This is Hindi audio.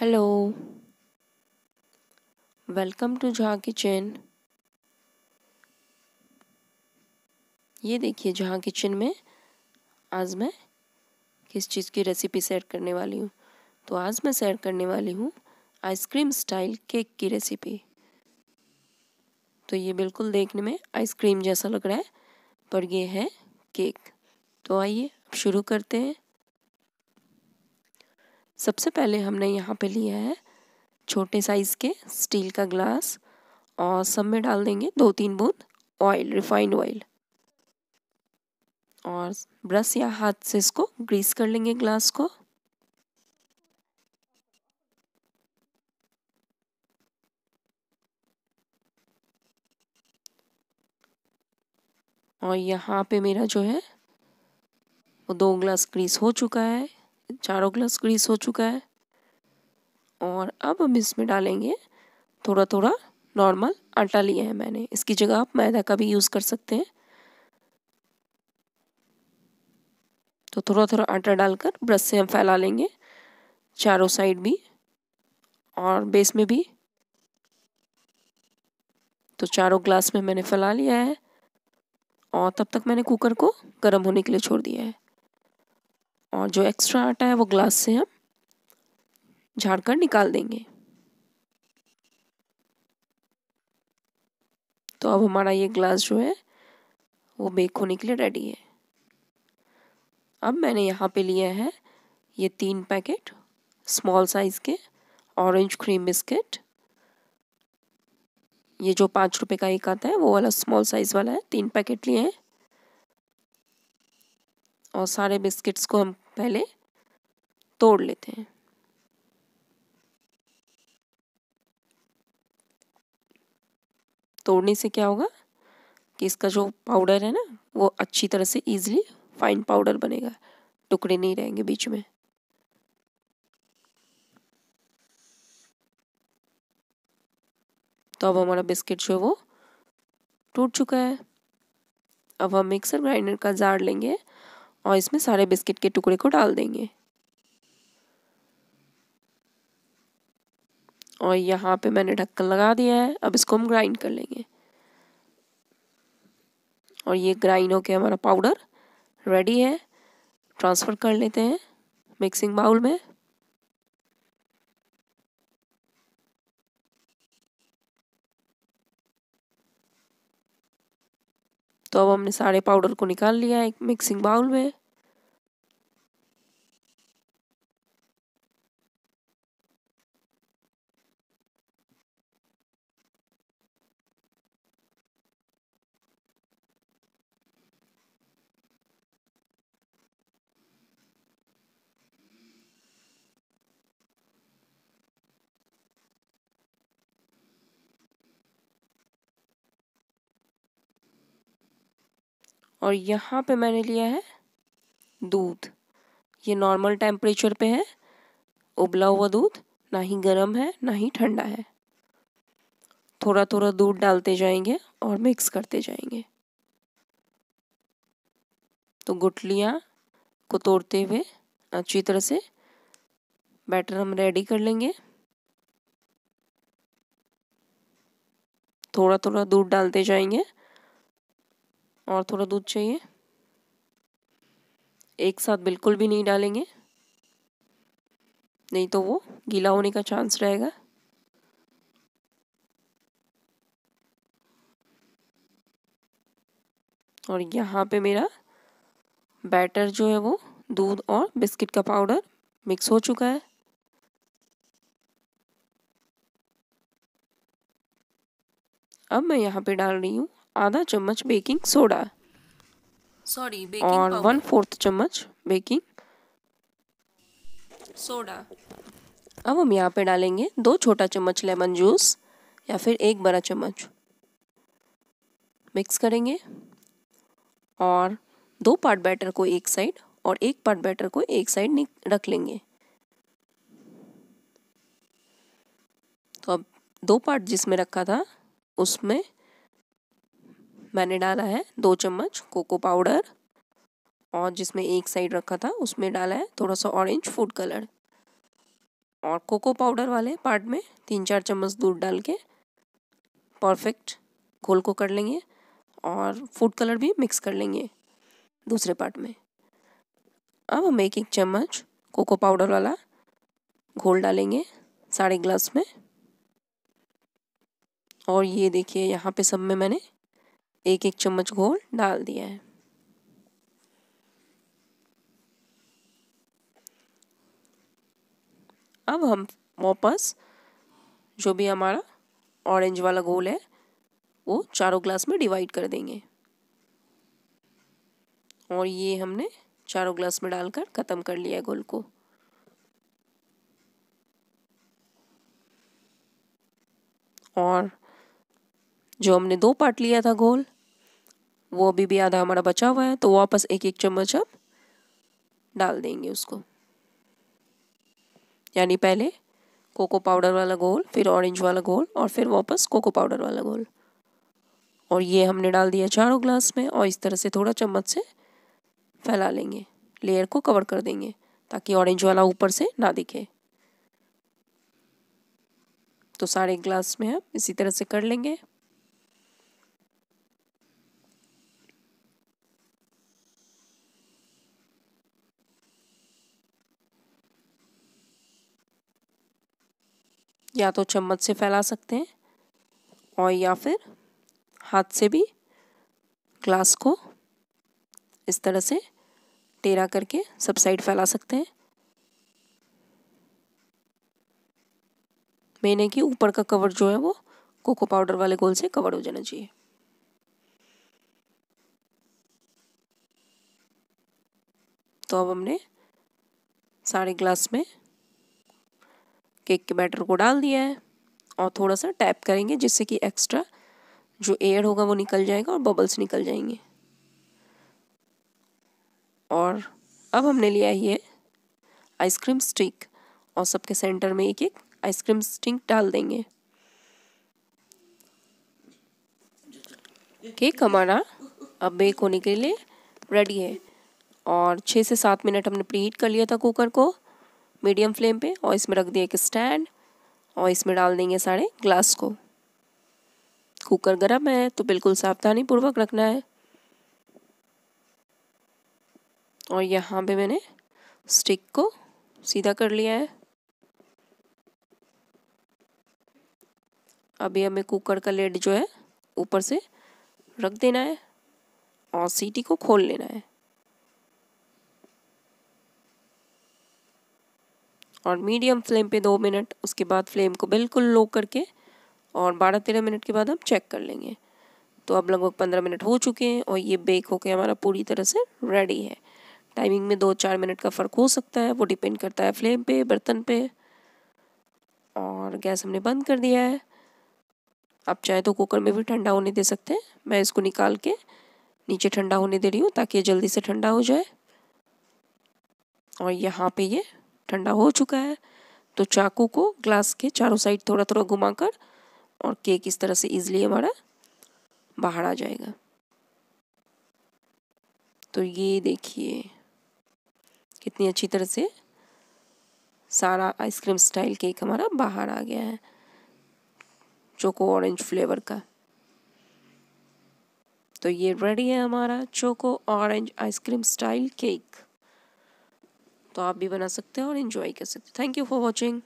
hello welcome to Jahan kitchen ये देखिए जहाँ किचन में आज मैं किस चीज़ की रेसिपी शेयर करने वाली हूँ तो आज मैं शेयर करने वाली हूँ आइसक्रीम स्टाइल केक की रेसिपी तो ये बिल्कुल देखने में आइसक्रीम जैसा लग रहा है पर ये है केक तो आइए शुरू करते हैं सबसे पहले हमने यहाँ पे लिया है छोटे साइज़ के स्टील का ग्लास और सब में डाल देंगे दो तीन बूंद ऑयल रिफाइंड ऑयल और ब्रश या हाथ से इसको ग्रीस कर लेंगे ग्लास को और यहाँ पे मेरा जो है वो दो ग्लास ग्रीस हो चुका है चारों ग्लास ग्रीस हो चुका है और अब हम इसमें डालेंगे थोड़ा थोड़ा नॉर्मल आटा लिया है मैंने इसकी जगह आप मैदा का भी यूज़ कर सकते हैं तो थोड़ा थोड़ा आटा डालकर ब्रश से हम फैला लेंगे चारों साइड भी और बेस में भी तो चारों ग्लास में मैंने फैला लिया है और तब तक मैंने कुकर को गर्म होने के लिए छोड़ दिया है और जो एक्स्ट्रा आटा है वो ग्लास से हम झाड़ कर निकाल देंगे तो अब हमारा ये ग्लास जो है वो बेक होने के लिए रेडी है अब मैंने यहाँ पे लिया है ये तीन पैकेट स्मॉल साइज़ के ऑरेंज क्रीम बिस्किट ये जो पाँच रुपए का एक आता है वो वाला स्मॉल साइज़ वाला है तीन पैकेट लिए हैं और सारे बिस्किट्स को हम पहले तोड़ लेते हैं तोड़ने से क्या होगा कि इसका जो पाउडर है ना वो अच्छी तरह से ईजिली फाइन पाउडर बनेगा टुकड़े नहीं रहेंगे बीच में तो अब हमारा बिस्किट जो है वो टूट चुका है अब हम मिक्सर ग्राइंडर का जार लेंगे और इसमें सारे बिस्किट के टुकड़े को डाल देंगे और यहाँ पे मैंने ढक्कन लगा दिया है अब इसको हम ग्राइंड कर लेंगे और ये ग्राइंड होके हमारा पाउडर रेडी है ट्रांसफ़र कर लेते हैं मिक्सिंग बाउल में तो अब हमने सारे पाउडर को निकाल लिया एक मिक्सिंग बाउल में और यहाँ पे मैंने लिया है दूध ये नॉर्मल टेम्परेचर पे है उबला हुआ दूध ना ही गर्म है ना ही ठंडा है थोड़ा थोड़ा दूध डालते जाएंगे और मिक्स करते जाएंगे तो गुटलियाँ को तोड़ते हुए अच्छी तरह से बैटर हम रेडी कर लेंगे थोड़ा थोड़ा दूध डालते जाएंगे और थोड़ा दूध चाहिए एक साथ बिल्कुल भी नहीं डालेंगे नहीं तो वो गीला होने का चांस रहेगा और यहाँ पे मेरा बैटर जो है वो दूध और बिस्किट का पाउडर मिक्स हो चुका है अब मैं यहाँ पे डाल रही हूँ आधा चम्मच बेकिंग सोडा सॉरी बेकिंग और वन फोर्थ चम्मच बेकिंग सोडा अब हम यहाँ पे डालेंगे दो छोटा चम्मच लेमन जूस या फिर एक बड़ा चम्मच मिक्स करेंगे और दो पार्ट बैटर को एक साइड और एक पार्ट बैटर को एक साइड रख लेंगे तो अब दो पार्ट जिसमें रखा था उसमें मैंने डाला है दो चम्मच कोको पाउडर और जिसमें एक साइड रखा था उसमें डाला है थोड़ा सा ऑरेंज फूड कलर और कोको पाउडर वाले पार्ट में तीन चार चम्मच दूध डाल के परफेक्ट घोल को कर लेंगे और फूड कलर भी मिक्स कर लेंगे दूसरे पार्ट में अब हम एक एक चम्मच कोको पाउडर वाला घोल डालेंगे साढ़े ग्लास में और ये देखिए यहाँ पे सब में मैंने एक एक चम्मच घोल डाल दिया है अब हम वापस जो भी हमारा ऑरेंज वाला घोल है वो चारों ग्लास में डिवाइड कर देंगे और ये हमने चारों ग्लास में डालकर ख़त्म कर लिया घोल को और जो हमने दो पार्ट लिया था घोल वो अभी भी आधा हमारा बचा हुआ है तो वापस एक एक चम्मच हम डाल देंगे उसको यानी पहले कोको पाउडर वाला गोल फिर ऑरेंज वाला गोल और फिर वापस कोको पाउडर वाला गोल और ये हमने डाल दिया चारों ग्लास में और इस तरह से थोड़ा चम्मच से फैला लेंगे लेयर को कवर कर देंगे ताकि ऑरेंज वाला ऊपर से ना दिखे तो सारे ग्लास में हम इसी तरह से कर लेंगे या तो चम्मच से फैला सकते हैं और या फिर हाथ से भी ग्लास को इस तरह से टेरा करके सब साइड फैला सकते हैं मैंने कि ऊपर का कवर जो है वो कोको पाउडर वाले गोल से कवर हो जाना चाहिए तो अब हमने सारे ग्लास में केक के बैटर को डाल दिया है और थोड़ा सा टैप करेंगे जिससे कि एक्स्ट्रा जो एयर होगा वो निकल जाएगा और बबल्स निकल जाएंगे और अब हमने लिया ये आइसक्रीम स्टिक और सबके सेंटर में एक एक आइसक्रीम स्टिक डाल देंगे केक हमारा अब बेक होने के लिए रेडी है और छः से सात मिनट हमने प्री हीट कर लिया था कुकर को मीडियम फ्लेम पे और इसमें रख दिया एक स्टैंड और इसमें डाल देंगे सारे ग्लास को कुकर गर्म है तो बिल्कुल सावधानी पूर्वक रखना है और यहाँ पे मैंने स्टिक को सीधा कर लिया है अभी हमें कुकर का लेड जो है ऊपर से रख देना है और सीटी को खोल लेना है और मीडियम फ्लेम पे दो मिनट उसके बाद फ्लेम को बिल्कुल लो करके और बारह तेरह मिनट के बाद हम चेक कर लेंगे तो अब लगभग पंद्रह मिनट हो चुके हैं और ये बेक होके हमारा पूरी तरह से रेडी है टाइमिंग में दो चार मिनट का फ़र्क हो सकता है वो डिपेंड करता है फ्लेम पे बर्तन पे और गैस हमने बंद कर दिया है आप चाहे तो कुकर में भी ठंडा होने दे सकते हैं मैं इसको निकाल के नीचे ठंडा होने दे रही हूँ ताकि ये जल्दी से ठंडा हो जाए और यहाँ पे ये ठंडा हो चुका है तो चाकू को ग्लास के चारों साइड थोड़ा थोड़ा घुमाकर और केक इस तरह से इजली हमारा बाहर आ जाएगा तो ये देखिए कितनी अच्छी तरह से सारा आइसक्रीम स्टाइल केक हमारा बाहर आ गया है चोको ऑरेंज फ्लेवर का तो ये रेडी है हमारा choco orange ice cream style cake तो आप भी बना सकते हैं और इन्जॉय कर सकते हैं थैंक यू फॉर वॉचिंग